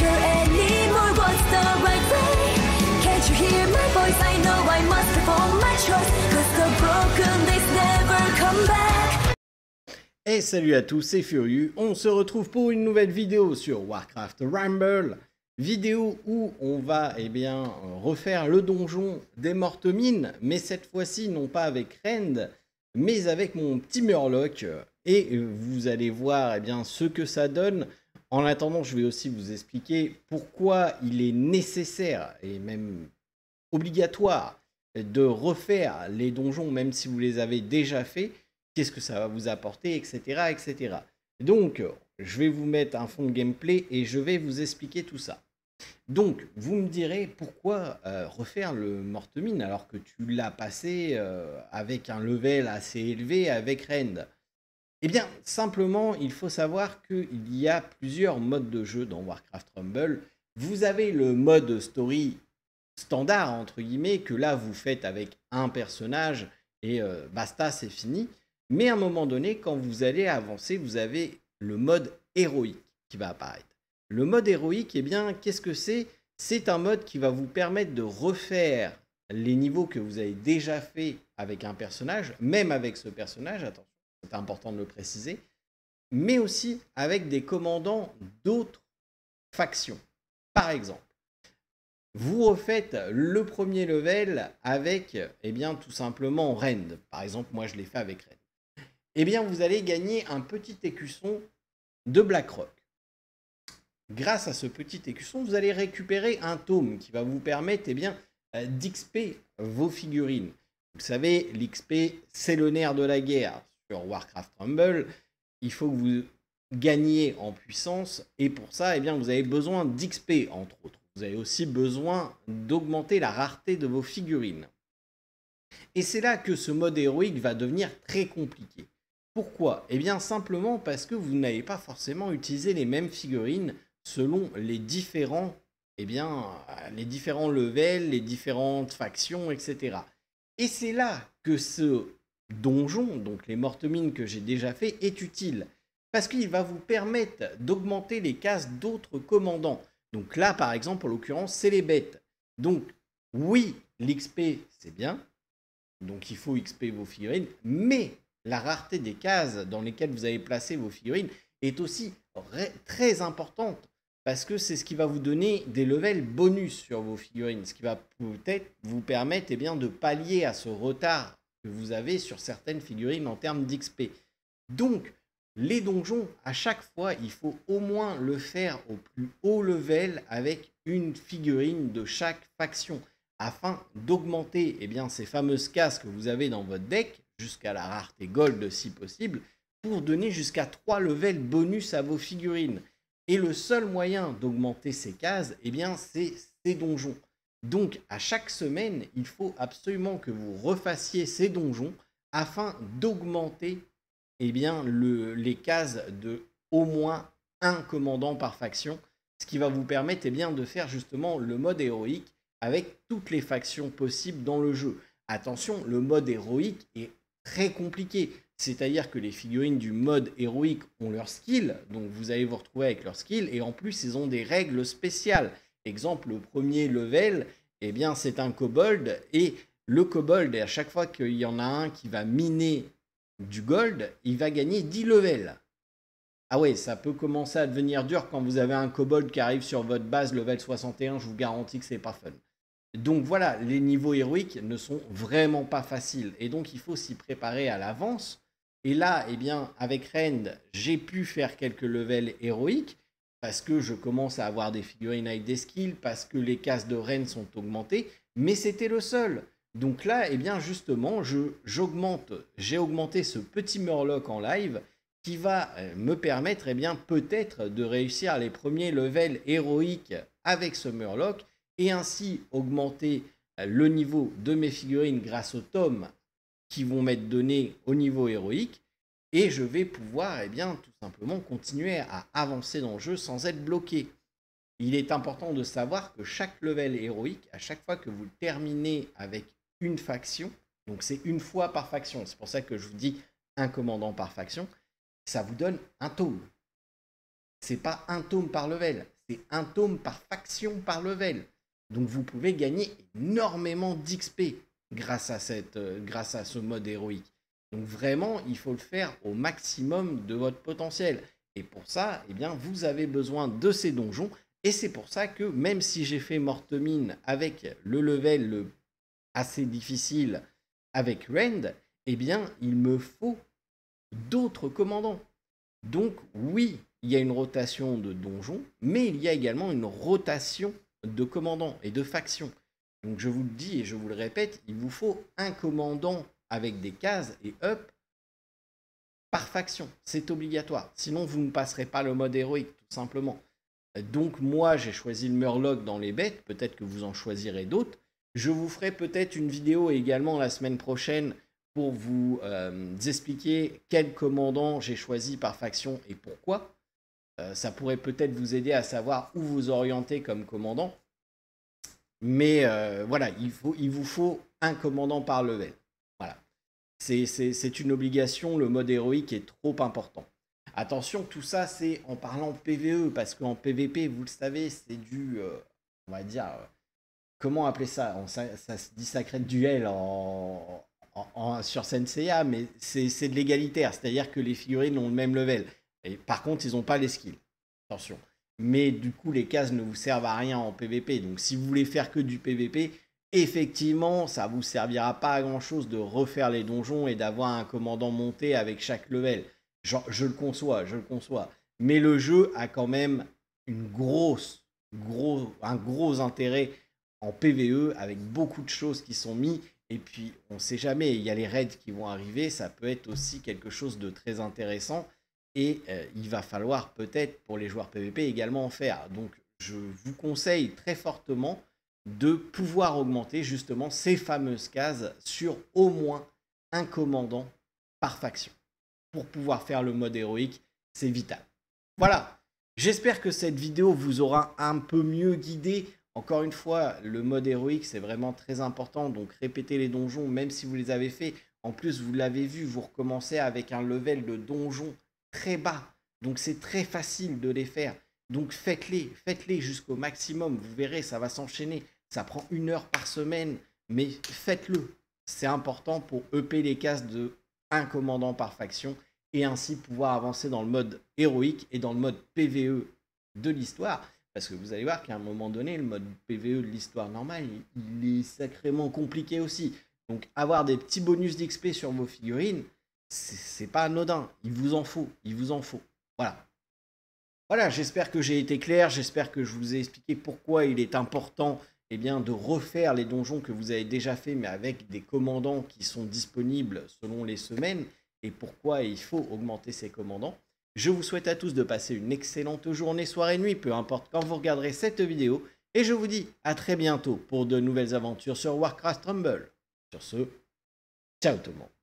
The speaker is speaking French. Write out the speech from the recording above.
Can't you hear my voice? I know I must my broken never Et salut à tous, c'est Furieux. On se retrouve pour une nouvelle vidéo sur Warcraft Rumble. Vidéo où on va eh bien, refaire le donjon des mortes mines, mais cette fois-ci non pas avec Rend, mais avec mon petit Murloc. Et vous allez voir eh bien, ce que ça donne. En attendant, je vais aussi vous expliquer pourquoi il est nécessaire et même obligatoire de refaire les donjons, même si vous les avez déjà faits, qu'est-ce que ça va vous apporter, etc., etc. Donc, je vais vous mettre un fond de gameplay et je vais vous expliquer tout ça. Donc, vous me direz pourquoi euh, refaire le Mortemine alors que tu l'as passé euh, avec un level assez élevé avec Rend eh bien, simplement, il faut savoir qu'il y a plusieurs modes de jeu dans Warcraft Rumble. Vous avez le mode story standard, entre guillemets, que là, vous faites avec un personnage et euh, basta, c'est fini. Mais à un moment donné, quand vous allez avancer, vous avez le mode héroïque qui va apparaître. Le mode héroïque, eh bien, qu'est-ce que c'est C'est un mode qui va vous permettre de refaire les niveaux que vous avez déjà fait avec un personnage, même avec ce personnage, attention important de le préciser, mais aussi avec des commandants d'autres factions. Par exemple, vous refaites le premier level avec, et eh bien, tout simplement Rend. Par exemple, moi, je l'ai fait avec Rend. Eh bien, vous allez gagner un petit écusson de BlackRock. Grâce à ce petit écusson, vous allez récupérer un tome qui va vous permettre, et eh bien, euh, d'XP vos figurines. Vous savez, l'XP, c'est le nerf de la guerre. Warcraft Rumble, il faut que vous gagniez en puissance et pour ça, eh bien, vous avez besoin d'XP entre autres. Vous avez aussi besoin d'augmenter la rareté de vos figurines. Et c'est là que ce mode héroïque va devenir très compliqué. Pourquoi Eh bien simplement parce que vous n'avez pas forcément utilisé les mêmes figurines selon les différents, eh bien, les différents levels, les différentes factions, etc. Et c'est là que ce Donjon, donc les mortes mines que j'ai déjà fait, est utile parce qu'il va vous permettre d'augmenter les cases d'autres commandants. Donc là, par exemple, en l'occurrence, c'est les bêtes. Donc oui, l'XP, c'est bien, donc il faut XP vos figurines, mais la rareté des cases dans lesquelles vous avez placé vos figurines est aussi très importante, parce que c'est ce qui va vous donner des levels bonus sur vos figurines, ce qui va peut-être vous permettre eh bien, de pallier à ce retard que vous avez sur certaines figurines en termes d'XP. Donc, les donjons, à chaque fois, il faut au moins le faire au plus haut level avec une figurine de chaque faction afin d'augmenter eh ces fameuses cases que vous avez dans votre deck jusqu'à la rareté gold si possible pour donner jusqu'à 3 levels bonus à vos figurines. Et le seul moyen d'augmenter ces cases, eh bien, c'est ces donjons. Donc à chaque semaine, il faut absolument que vous refassiez ces donjons afin d'augmenter eh bien, les cases de au moins un commandant par faction, ce qui va vous permettre eh bien, de faire justement le mode héroïque avec toutes les factions possibles dans le jeu. Attention, le mode héroïque est très compliqué, c'est-à-dire que les figurines du mode héroïque ont leur skill, donc vous allez vous retrouver avec leur skill, et en plus ils ont des règles spéciales exemple, le premier level, eh bien, c'est un kobold. Et le kobold, et à chaque fois qu'il y en a un qui va miner du gold, il va gagner 10 levels. Ah ouais, ça peut commencer à devenir dur quand vous avez un kobold qui arrive sur votre base level 61, je vous garantis que c'est pas fun. Donc voilà, les niveaux héroïques ne sont vraiment pas faciles et donc il faut s'y préparer à l'avance. Et là, eh bien, avec Rend, j'ai pu faire quelques levels héroïques parce que je commence à avoir des figurines avec des skills, parce que les cases de rennes sont augmentées, mais c'était le seul. Donc là, et eh bien justement, j'ai augmenté ce petit Murloc en live qui va euh, me permettre, eh bien peut-être, de réussir les premiers levels héroïques avec ce Murloc et ainsi augmenter euh, le niveau de mes figurines grâce aux tomes qui vont m'être donnés au niveau héroïque et je vais pouvoir eh bien, tout simplement continuer à avancer dans le jeu sans être bloqué. Il est important de savoir que chaque level héroïque, à chaque fois que vous terminez avec une faction, donc c'est une fois par faction, c'est pour ça que je vous dis un commandant par faction, ça vous donne un tome. C'est pas un tome par level, c'est un tome par faction par level. Donc vous pouvez gagner énormément d'XP grâce euh, grâce à ce mode héroïque. Donc vraiment, il faut le faire au maximum de votre potentiel. Et pour ça, eh bien, vous avez besoin de ces donjons. Et c'est pour ça que même si j'ai fait Mortemine avec le level assez difficile avec Rend, eh bien, il me faut d'autres commandants. Donc oui, il y a une rotation de donjons, mais il y a également une rotation de commandants et de factions. Donc je vous le dis et je vous le répète, il vous faut un commandant avec des cases et up par faction. C'est obligatoire. Sinon, vous ne passerez pas le mode héroïque, tout simplement. Donc, moi, j'ai choisi le Murloc dans les bêtes. Peut-être que vous en choisirez d'autres. Je vous ferai peut-être une vidéo également la semaine prochaine pour vous euh, expliquer quel commandant j'ai choisi par faction et pourquoi. Euh, ça pourrait peut-être vous aider à savoir où vous orienter comme commandant. Mais euh, voilà, il, faut, il vous faut un commandant par level. C'est une obligation, le mode héroïque est trop important. Attention, tout ça, c'est en parlant PVE, parce qu'en PVP, vous le savez, c'est du, euh, on va dire, euh, comment appeler ça on, ça, se dit sacré duel sur Senseiya, mais c'est de l'égalitaire, c'est-à-dire que les figurines ont le même level. Et par contre, ils n'ont pas les skills. Attention. Mais du coup, les cases ne vous servent à rien en PVP. Donc, si vous voulez faire que du PVP, Effectivement, ça vous servira pas à grand chose de refaire les donjons et d'avoir un commandant monté avec chaque level. je le conçois, je le conçois. Mais le jeu a quand même une grosse, gros, un gros intérêt en PVE avec beaucoup de choses qui sont mises. Et puis, on ne sait jamais, il y a les raids qui vont arriver, ça peut être aussi quelque chose de très intéressant. Et euh, il va falloir peut-être pour les joueurs PVP également en faire. Donc, je vous conseille très fortement de pouvoir augmenter justement ces fameuses cases sur au moins un commandant par faction. Pour pouvoir faire le mode héroïque, c'est vital. Voilà, j'espère que cette vidéo vous aura un peu mieux guidé. Encore une fois, le mode héroïque, c'est vraiment très important, donc répétez les donjons, même si vous les avez fait. En plus, vous l'avez vu, vous recommencez avec un level de donjon très bas, donc c'est très facile de les faire. Donc faites-les, faites-les jusqu'au maximum, vous verrez, ça va s'enchaîner. Ça prend une heure par semaine, mais faites-le. C'est important pour EP les cases de un commandant par faction et ainsi pouvoir avancer dans le mode héroïque et dans le mode PVE de l'histoire. Parce que vous allez voir qu'à un moment donné, le mode PVE de l'histoire normale, il est sacrément compliqué aussi. Donc avoir des petits bonus d'XP sur vos figurines, c'est pas anodin. Il vous en faut, il vous en faut. Voilà. Voilà, j'espère que j'ai été clair, j'espère que je vous ai expliqué pourquoi il est important eh bien, de refaire les donjons que vous avez déjà fait, mais avec des commandants qui sont disponibles selon les semaines, et pourquoi il faut augmenter ces commandants. Je vous souhaite à tous de passer une excellente journée, soirée, nuit, peu importe quand vous regarderez cette vidéo, et je vous dis à très bientôt pour de nouvelles aventures sur Warcraft Rumble. Sur ce, ciao tout le monde.